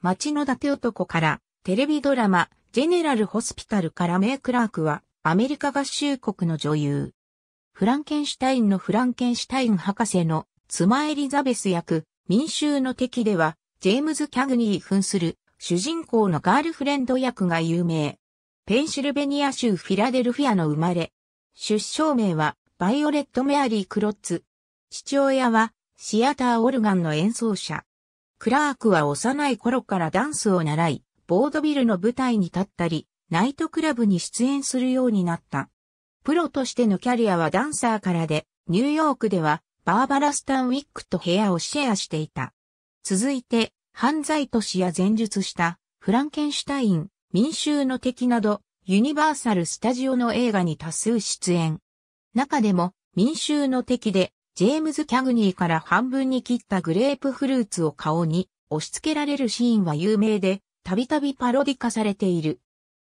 町の伊達男からテレビドラマジェネラルホスピタルからメイクラークはアメリカ合衆国の女優。フランケンシュタインのフランケンシュタイン博士の妻エリザベス役民衆の敵ではジェームズ・キャグニー扮する主人公のガールフレンド役が有名。ペンシルベニア州フィラデルフィアの生まれ。出生名はバイオレット・メアリー・クロッツ。父親はシアター・オルガンの演奏者。クラークは幼い頃からダンスを習い、ボードビルの舞台に立ったり、ナイトクラブに出演するようになった。プロとしてのキャリアはダンサーからで、ニューヨークではバーバラ・スタンウィックと部屋をシェアしていた。続いて、犯罪都市や前述したフランケンシュタイン、民衆の敵など、ユニバーサル・スタジオの映画に多数出演。中でも、民衆の敵でジェームズ・キャグニーから半分に切ったグレープフルーツを顔に押し付けられるシーンは有名で、たびたびパロディ化されている。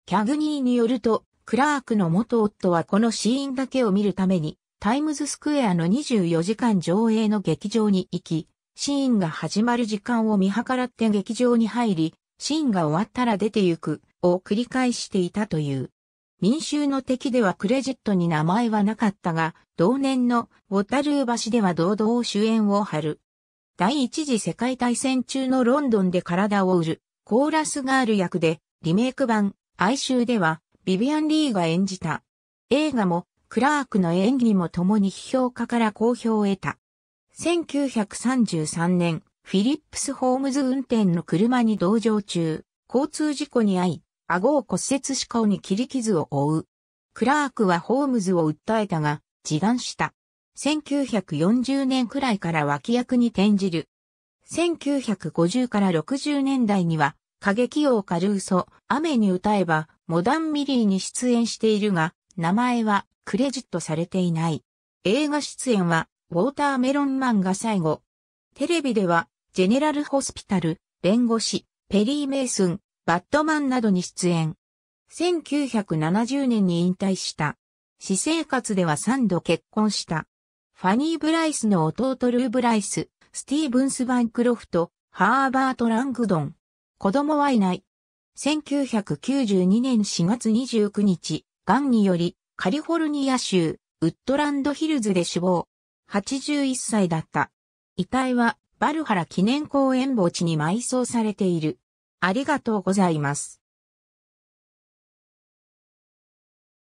キャグニーによると、クラークの元夫はこのシーンだけを見るために、タイムズスクエアの24時間上映の劇場に行き、シーンが始まる時間を見計らって劇場に入り、シーンが終わったら出て行くを繰り返していたという。民衆の敵ではクレジットに名前はなかったが、同年のウォタルー橋では堂々主演を張る。第一次世界大戦中のロンドンで体を売る、コーラスガール役で、リメイク版、哀愁では、ビビアン・リーが演じた。映画も、クラークの演技も共に批評家から好評を得た。1933年、フィリップス・ホームズ運転の車に同乗中、交通事故に遭い、顎を骨折し顔に切り傷を負う。クラークはホームズを訴えたが、自断した。1940年くらいから脇役に転じる。1950から60年代には、過激王カルーソ、雨に歌えば、モダンミリーに出演しているが、名前はクレジットされていない。映画出演は、ウォーターメロンマンが最後。テレビでは、ジェネラルホスピタル、弁護士、ペリー・メイスン、バットマンなどに出演。1970年に引退した。私生活では3度結婚した。ファニー・ブライスの弟ルー・ブライス、スティーブンス・バンクロフト、ハーバート・ラングドン。子供はいない。1992年4月29日、癌により、カリフォルニア州、ウッドランドヒルズで死亡。81歳だった。遺体は、バルハラ記念公園墓地に埋葬されている。ありがとうございます。